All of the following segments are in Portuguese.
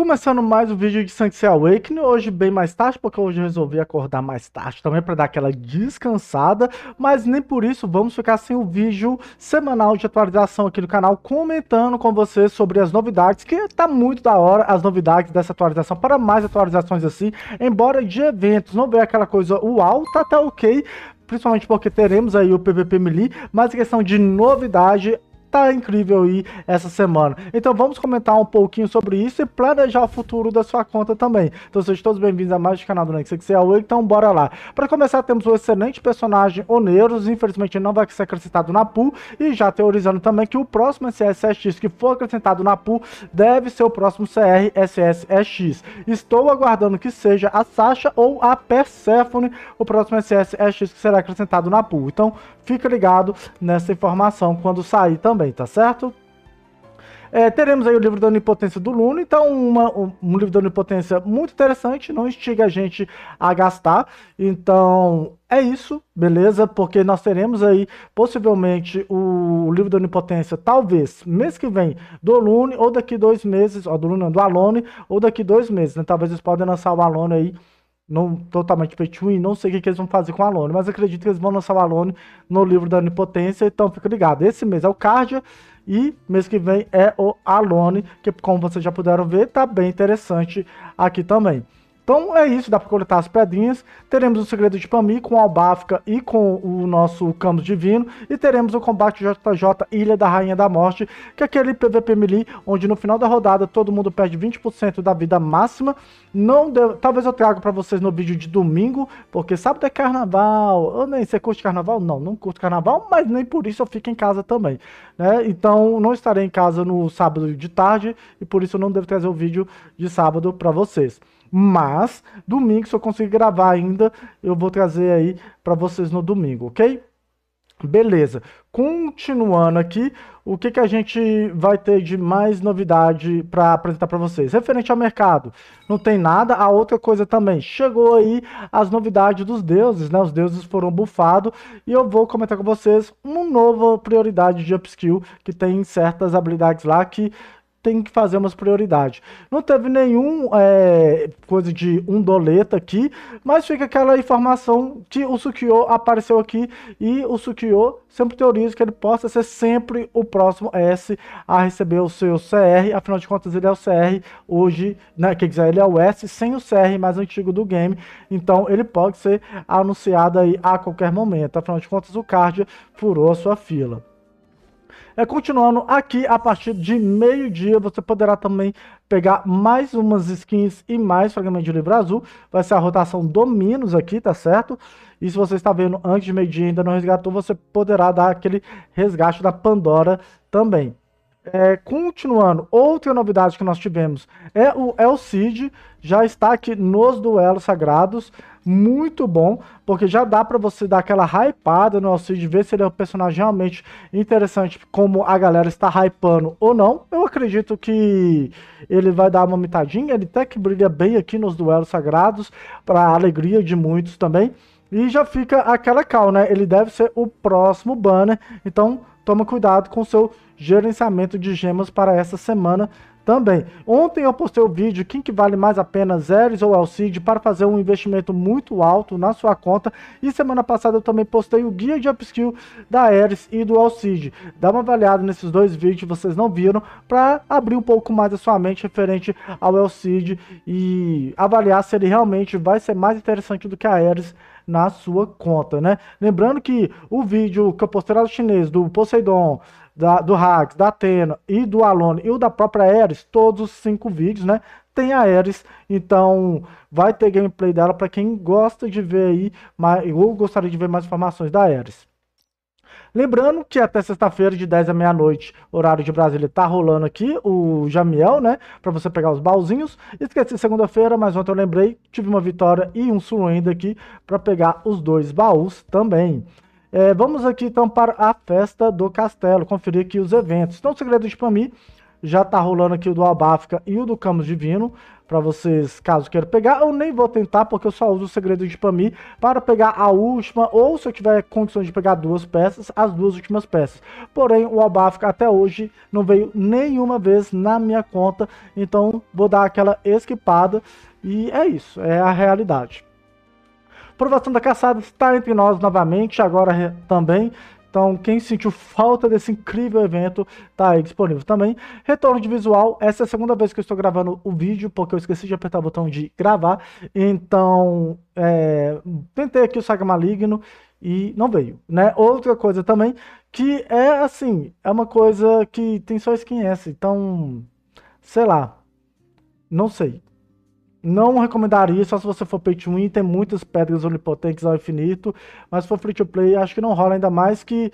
Começando mais um vídeo de Saint Awakening, hoje bem mais tarde, porque hoje eu resolvi acordar mais tarde também para dar aquela descansada, mas nem por isso vamos ficar sem o vídeo semanal de atualização aqui no canal, comentando com vocês sobre as novidades, que tá muito da hora as novidades dessa atualização, para mais atualizações assim, embora de eventos não veio aquela coisa uau, tá até tá ok, principalmente porque teremos aí o PVP Melee, mas a questão de novidade, tá incrível aí essa semana. Então vamos comentar um pouquinho sobre isso e planejar o futuro da sua conta também. Então sejam todos bem-vindos a mais um canal do NexXL, então bora lá. Para começar, temos o excelente personagem Oneiros, infelizmente não vai ser acrescentado na pool, e já teorizando também que o próximo SSX que for acrescentado na pool deve ser o próximo CRSSX. Estou aguardando que seja a Sasha ou a Persephone, o próximo SSX que será acrescentado na pool. Então fica ligado nessa informação quando sair também também, tá certo? É, teremos aí o livro da Onipotência do Luno, então uma, um, um livro da Onipotência muito interessante, não instiga a gente a gastar. Então é isso, beleza? Porque nós teremos aí possivelmente o livro da Onipotência, talvez mês que vem, do Lune, ou daqui dois meses, ó, do Lune, do Alone, ou daqui dois meses, né? Talvez eles podem lançar o Alone aí não, totalmente pay to não sei o que, eles vão fazer com o Alone, mas acredito que eles vão lançar o Alone no livro da Onipotência, então fica ligado. Esse mês é o Cardia e mês que vem é o Alone, que como vocês já puderam ver, tá bem interessante aqui também. Então é isso, dá para coletar as pedrinhas. Teremos o Segredo de Pami com a Albafka e com o nosso Camus Divino. E teremos o combate JJ Ilha da Rainha da Morte, que é aquele PVP melee onde no final da rodada todo mundo perde 20% da vida máxima. Não deu... Talvez eu traga para vocês no vídeo de domingo, porque sábado é carnaval. Eu nem sei, curte carnaval? Não, não curto carnaval, mas nem por isso eu fico em casa também. Né? Então não estarei em casa no sábado de tarde e por isso não devo trazer o vídeo de sábado para vocês. Mas domingo, se eu conseguir gravar ainda, eu vou trazer aí para vocês no domingo, ok? Beleza. Continuando aqui, o que, que a gente vai ter de mais novidade para apresentar para vocês? Referente ao mercado, não tem nada. A outra coisa também, chegou aí as novidades dos deuses, né? Os deuses foram bufados e eu vou comentar com vocês uma nova prioridade de upskill que tem certas habilidades lá que tem que fazer umas prioridades. Não teve nenhum é, coisa de um doleta aqui, mas fica aquela informação que o Sukiyo apareceu aqui e o Sukiyo sempre teoriza que ele possa ser sempre o próximo S a receber o seu CR, afinal de contas ele é o CR hoje, né, quer dizer, ele é o S sem o CR mais antigo do game, então ele pode ser anunciado aí a qualquer momento, afinal de contas o Cardia furou a sua fila. É, continuando aqui, a partir de meio-dia, você poderá também pegar mais umas skins e mais fragmentos de livro azul. Vai ser a rotação Dominos aqui, tá certo? E se você está vendo antes de meio-dia e ainda não resgatou, você poderá dar aquele resgate da Pandora também. É, continuando, outra novidade que nós tivemos é o El Cid, já está aqui nos duelos sagrados, muito bom, porque já dá para você dar aquela hypada no El Cid, ver se ele é um personagem realmente interessante, como a galera está hypando ou não. Eu acredito que ele vai dar uma mitadinha, ele até que brilha bem aqui nos duelos sagrados, para a alegria de muitos também. E já fica aquela cal, né? Ele deve ser o próximo banner, então Toma cuidado com seu gerenciamento de gemas para essa semana, também. Ontem eu postei o vídeo quem que vale mais a pena, Zeres ou Alcide, para fazer um investimento muito alto na sua conta. E semana passada eu também postei o guia de upskill da Ares e do Alcide. Dá uma avaliada nesses dois vídeos, vocês não viram, para abrir um pouco mais a sua mente referente ao Alcide e avaliar se ele realmente vai ser mais interessante do que a Ares na sua conta, né? Lembrando que o vídeo que eu postei lá do chinês, do Poseidon, da, do Hags, da Atena e do Alone e o da própria Ares, todos os cinco vídeos, né? Tem a Ares, então vai ter gameplay dela para quem gosta de ver aí, mais, ou gostaria de ver mais informações da Ares. Lembrando que até sexta-feira, de 10 à meia-noite, horário de Brasília, tá rolando aqui o Jamiel, né? Pra você pegar os baúzinhos. Esqueci segunda-feira, mas ontem eu lembrei, tive uma vitória e um surrender aqui para pegar os dois baús também. É, vamos aqui então para a festa do castelo, conferir aqui os eventos. Então, o segredo de Pami já tá rolando aqui o do Albáfica e o do Camus Divino, para vocês, caso queiram pegar. Eu nem vou tentar, porque eu só uso o segredo de Pami para pegar a última, ou se eu tiver condições de pegar duas peças, as duas últimas peças. Porém, o Albáfica até hoje não veio nenhuma vez na minha conta, então vou dar aquela esquipada e é isso, é a realidade. Provação da Caçada está entre nós novamente, agora também. Então, quem sentiu falta desse incrível evento, tá aí disponível também. Retorno de visual, essa é a segunda vez que eu estou gravando o vídeo, porque eu esqueci de apertar o botão de gravar. Então, é, tentei aqui o Saga Maligno e não veio, né? Outra coisa também, que é assim, é uma coisa que tem só skin S, então, sei lá, não sei. Não recomendaria só se você for pay to win, tem muitas pedras onipotentes ao infinito, mas se for free to play, acho que não rola ainda mais que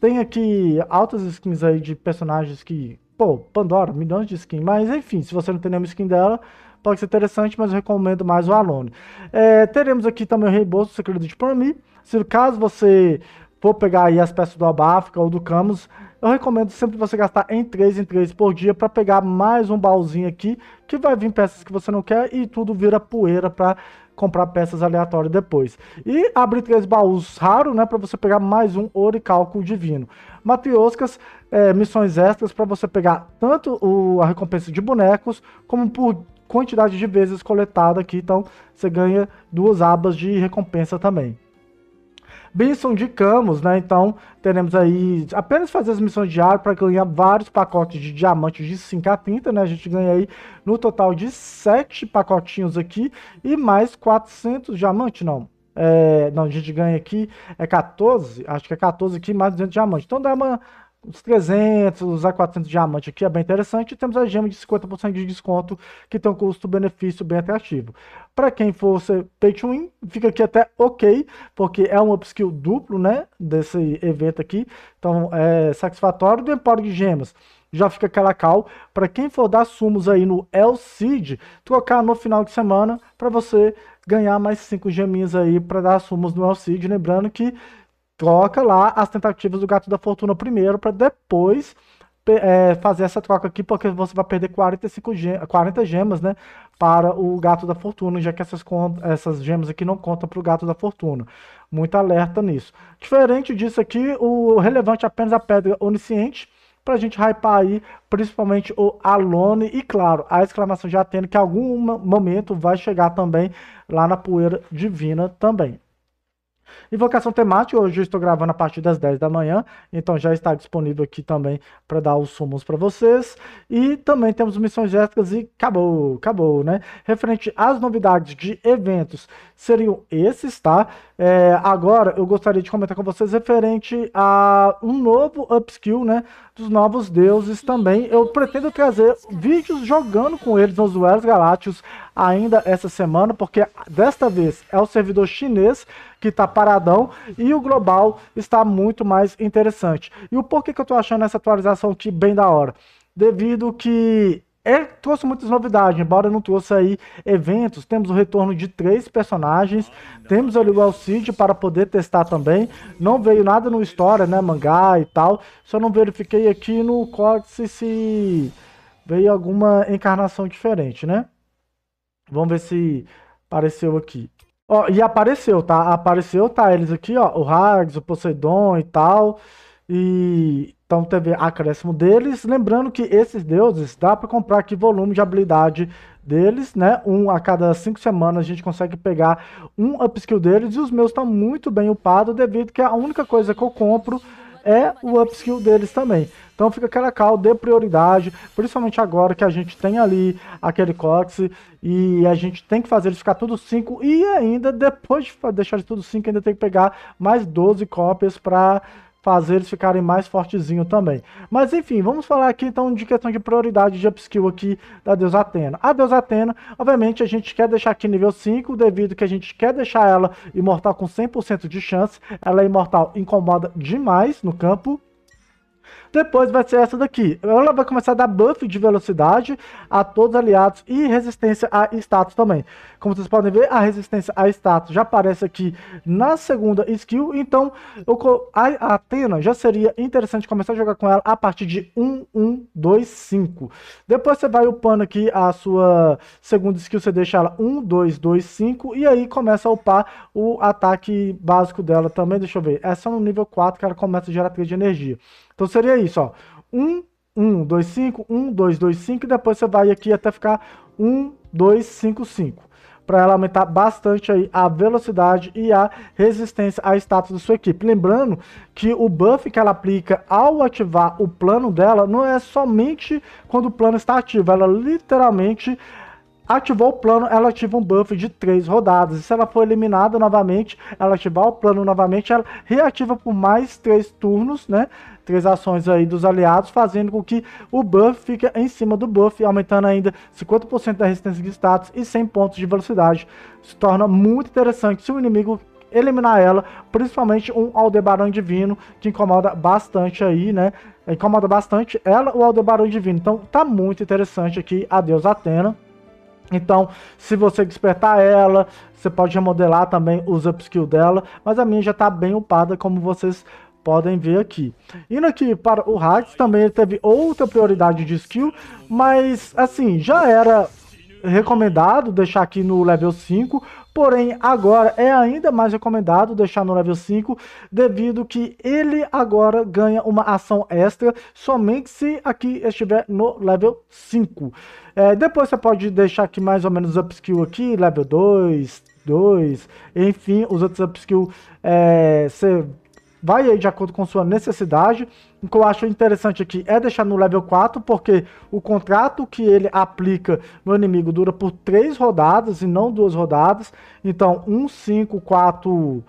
tem aqui altas skins aí de personagens que, pô, Pandora, milhões de skins, mas enfim, se você não tem nenhuma skin dela, pode ser interessante, mas eu recomendo mais o Alone. É, teremos aqui também o reembolso do Security para mim, se caso você for pegar aí as peças do Abafka ou do Camus, eu recomendo sempre você gastar em 3 em 3 por dia para pegar mais um baúzinho aqui, que vai vir peças que você não quer e tudo vira poeira para comprar peças aleatórias depois. E abrir três baús raro, né, para você pegar mais um oricalco divino. Matrioscas, é, missões extras para você pegar tanto o, a recompensa de bonecos, como por quantidade de vezes coletada aqui, então você ganha duas abas de recompensa também. Benson de Camus, né? Então teremos aí apenas fazer as missões diárias para ganhar vários pacotes de diamantes de 5 a 30, né? A gente ganha aí no total de 7 pacotinhos aqui e mais 400 diamantes, não. É, não, a gente ganha aqui, é 14, acho que é 14 aqui, mais 200 diamantes. Então dá uma uns 300 a 400 diamantes aqui é bem interessante. E temos a gema de 50% de desconto, que tem um custo-benefício bem atrativo. Para quem for ser pay to win, fica aqui até ok, porque é um upskill duplo, né, desse evento aqui. Então, é satisfatório. Do Empório de Gemas, já fica aquela cal. Para quem for dar sumos aí no El Cid, trocar no final de semana, para você ganhar mais 5 geminhas aí para dar sumos no El Cid. Lembrando que troca lá as tentativas do Gato da Fortuna primeiro, para depois é, fazer essa troca aqui, porque você vai perder 45 gem 40 gemas, né? Para o Gato da Fortuna, já que essas, essas gemas aqui não contam para o Gato da Fortuna. Muito alerta nisso. Diferente disso aqui, o relevante é apenas a Pedra Onisciente, para a gente hypar aí, principalmente o Alone, e claro, a exclamação já tendo que algum momento vai chegar também lá na Poeira Divina também. Invocação temática, hoje eu estou gravando a partir das 10 da manhã, então já está disponível aqui também para dar os sumos para vocês. E também temos missões éticas e acabou, acabou, né? Referente às novidades de eventos, seriam esses, tá? É, agora eu gostaria de comentar com vocês referente a um novo upskill, né? Dos novos deuses também. Eu pretendo trazer vídeos jogando com eles nos duelos galácticos ainda essa semana, porque desta vez é o servidor chinês que está paradão e o global está muito mais interessante. E o porquê que eu estou achando essa atualização aqui bem da hora? Devido que é, trouxe muitas novidades, embora não trouxe aí eventos. Temos o retorno de três personagens, temos ali o Alcid para poder testar também. Não veio nada no história, né, mangá e tal. Só não verifiquei aqui no códice se veio alguma encarnação diferente, né? Vamos ver se apareceu aqui. Ó, e apareceu, tá? Apareceu, tá? Eles aqui, ó, o Hags, o Poseidon e tal. E então teve acréscimo deles. Lembrando que esses deuses dá para comprar aqui volume de habilidade deles, né? Um a cada cinco semanas a gente consegue pegar um upskill deles. E os meus estão muito bem upados, devido que a única coisa que eu compro é o upskill deles também. Então fica aquela cal de prioridade, principalmente agora que a gente tem ali aquele Cox e a gente tem que fazer eles ficar tudo 5 e ainda depois de deixar de tudo 5 ainda tem que pegar mais 12 cópias para fazer eles ficarem mais fortezinho também. Mas enfim, vamos falar aqui então de questão de prioridade de upskill aqui da deusa Atena. A deusa Atena, obviamente, a gente quer deixar aqui nível 5, devido que a gente quer deixar ela imortal com 100% de chance. Ela é imortal, incomoda demais no campo. Depois vai ser essa daqui. Ela vai começar a dar buff de velocidade a todos os aliados e resistência a status também. Como vocês podem ver, a resistência a status já aparece aqui na segunda skill. Então, a Atena já seria interessante começar a jogar com ela a partir de 1, 1, 2, 5. Depois você vai upando aqui a sua segunda skill, você deixa ela 1, 2, 2, 5. E aí começa a upar o ataque básico dela também. Deixa eu ver. Essa é no nível 4 que ela começa a gerar 3 de energia. Então seria fazer isso, ó. 1, 1, 2, 5, 1, 2, 2, 5, e depois você vai aqui até ficar 1, 2, 5, 5. Para ela aumentar bastante aí a velocidade e a resistência à status da sua equipe. Lembrando que o buff que ela aplica ao ativar o plano dela não é somente quando o plano está ativo, ela literalmente ativou o plano, ela ativa um buff de 3 rodadas. E se ela for eliminada novamente, ela ativar o plano novamente, ela reativa por mais 3 turnos, né? Três ações aí dos aliados, fazendo com que o buff fique em cima do buff, aumentando ainda 50% da resistência de status e 100 pontos de velocidade. Se torna muito interessante se o inimigo eliminar ela, principalmente um Aldebaran Divino, que incomoda bastante aí, né? Incomoda bastante ela, o Aldebaran Divino. Então tá muito interessante aqui, adeus Atena. Então, se você despertar ela, você pode remodelar também os upskill dela, mas a minha já está bem upada, como vocês podem ver aqui. Indo aqui para o Hax também teve outra prioridade de skill, mas assim, já era recomendado deixar aqui no level 5, porém agora é ainda mais recomendado deixar no level 5, devido que ele agora ganha uma ação extra somente se aqui estiver no level 5. É, depois você pode deixar aqui mais ou menos upskill aqui, level 2, 2, enfim, os outros upskill é, você vai aí de acordo com sua necessidade. O que eu acho interessante aqui é deixar no level 4, porque o contrato que ele aplica no inimigo dura por 3 rodadas e não duas rodadas. Então, 1, 5, 4,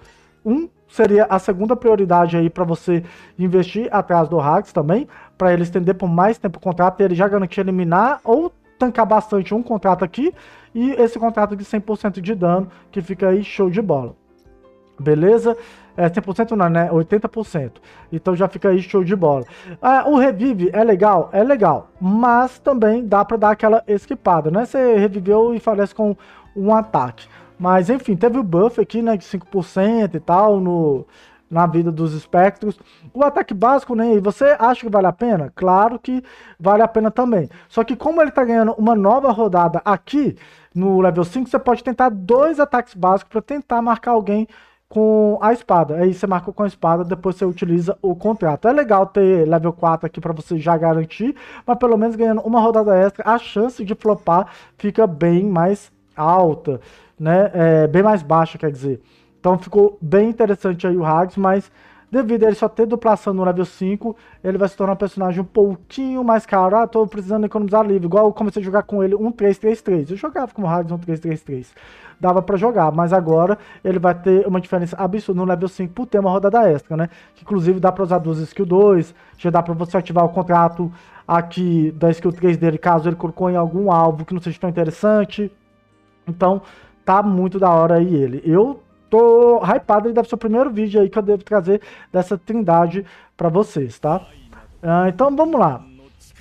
1 seria a segunda prioridade aí para você investir atrás do Hax também, para ele estender por mais tempo o contrato e ele já garantir eliminar ou tancar bastante um contrato aqui e esse contrato de 100% de dano que fica aí show de bola. Beleza? É, 100% não, né? 80%. Então já fica aí show de bola. É, o revive é legal? É legal. Mas também dá pra dar aquela esquipada, né? Você reviveu e falece com um ataque. Mas enfim, teve o buff aqui, né? De 5% e tal no, na vida dos espectros. O ataque básico, né? E você acha que vale a pena? Claro que vale a pena também. Só que como ele tá ganhando uma nova rodada aqui no level 5, você pode tentar dois ataques básicos para tentar marcar alguém com a espada. Aí você marca com a espada, depois você utiliza o contrato. É legal ter level 4 aqui para você já garantir, mas pelo menos ganhando uma rodada extra, a chance de flopar fica bem mais alta, né? É, bem mais baixa, quer dizer. Então ficou bem interessante aí o Hags, mas Devido a ele só ter duplação no level 5, ele vai se tornar um personagem um pouquinho mais caro. Ah, tô precisando economizar livre. Igual eu comecei a jogar com ele 1333. Um eu jogava com o Hades 1333. Um Dava pra jogar, mas agora ele vai ter uma diferença absurda no level 5 por ter uma rodada extra, né? Que inclusive dá pra usar duas skill 2, já dá pra você ativar o contrato aqui da skill 3 dele, caso ele colocou em algum alvo que não seja tão interessante. Então, tá muito da hora aí ele. Eu tô hypado, ele deve ser o primeiro vídeo aí que eu devo trazer dessa trindade pra vocês, tá? Ah, então vamos lá.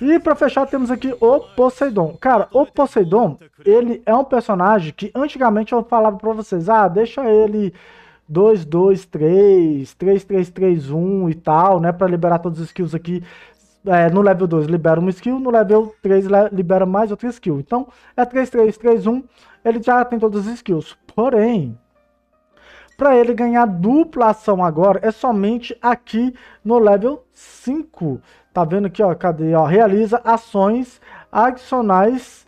E pra fechar temos aqui o Poseidon. Cara, o Poseidon, ele é um personagem que antigamente eu falava pra vocês, ah, deixa ele 2, 2, 3, 3, 3, 3, 1 e tal, né, pra liberar todos os skills aqui. É, no level 2 libera uma skill, no level 3 libera mais outra skill. Então, é 3, 3, 3, 1, ele já tem todas as skills. Porém, para ele ganhar dupla ação agora, é somente aqui no level 5. Tá vendo aqui, ó, cadê, ó, realiza ações adicionais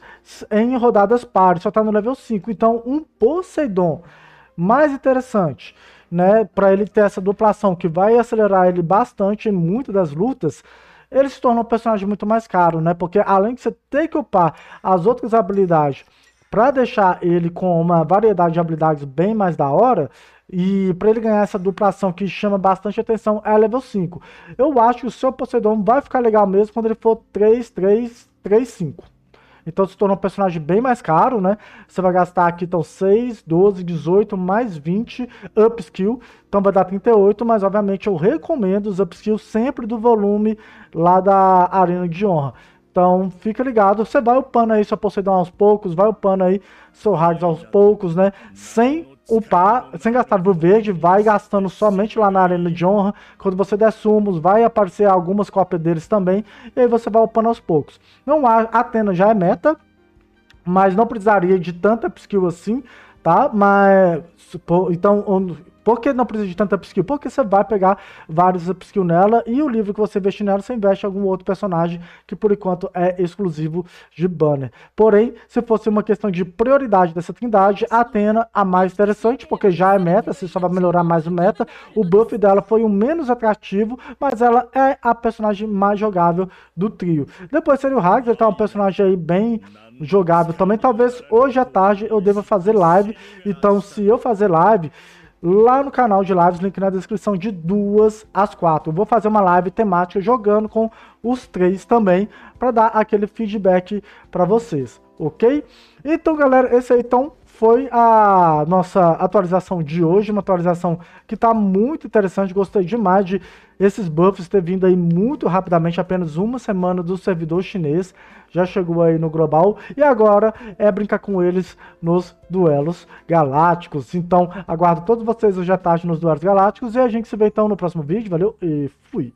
em rodadas pares, só tá no level 5. Então, um Poseidon mais interessante, né, para ele ter essa dupla ação que vai acelerar ele bastante em muitas das lutas, ele se torna um personagem muito mais caro, né? Porque além de você ter que upar as outras habilidades para deixar ele com uma variedade de habilidades bem mais da hora, e para ele ganhar essa duplação que chama bastante atenção, é level 5. Eu acho que o seu Poseidon vai ficar legal mesmo quando ele for 3, 3, 3, 5. Então se torna um personagem bem mais caro, né? Você vai gastar aqui então 6, 12, 18, mais 20 upskill. Então vai dar 38, mas obviamente eu recomendo os upskills sempre do volume lá da Arena de Honra. Então, fica ligado. Você vai upando aí sua Poseidon aos poucos, vai upando aí seu Hades aos poucos, né? Sem upar, sem gastar do verde, vai gastando somente lá na arena de honra. Quando você der sumos, vai aparecer algumas cópias deles também. E aí você vai upando aos poucos. Não há, Atena já é meta, mas não precisaria de tanta skill assim, tá? Mas, então, por que não precisa de tanta upskill? Porque você vai pegar vários upskill nela e o livro que você investe nela, você investe em algum outro personagem que por enquanto é exclusivo de banner. Porém, se fosse uma questão de prioridade dessa trindade, a Atena a mais interessante, porque já é meta, você só vai melhorar mais o meta. O buff dela foi o menos atrativo, mas ela é a personagem mais jogável do trio. Depois seria o ele tá um personagem aí bem jogável também. Talvez hoje à tarde eu deva fazer live, então se eu fazer live lá no canal de lives, link na descrição, de duas às quatro. vou fazer uma live temática jogando com os três também, para dar aquele feedback para vocês, ok? Então, galera, esse aí então foi a nossa atualização de hoje, uma atualização que está muito interessante, gostei demais de esses buffs ter vindo aí muito rapidamente, apenas uma semana do servidor chinês, já chegou aí no global, e agora é brincar com eles nos duelos galácticos. Então, aguardo todos vocês hoje à tarde nos duelos galácticos, e a gente se vê então no próximo vídeo, valeu e fui!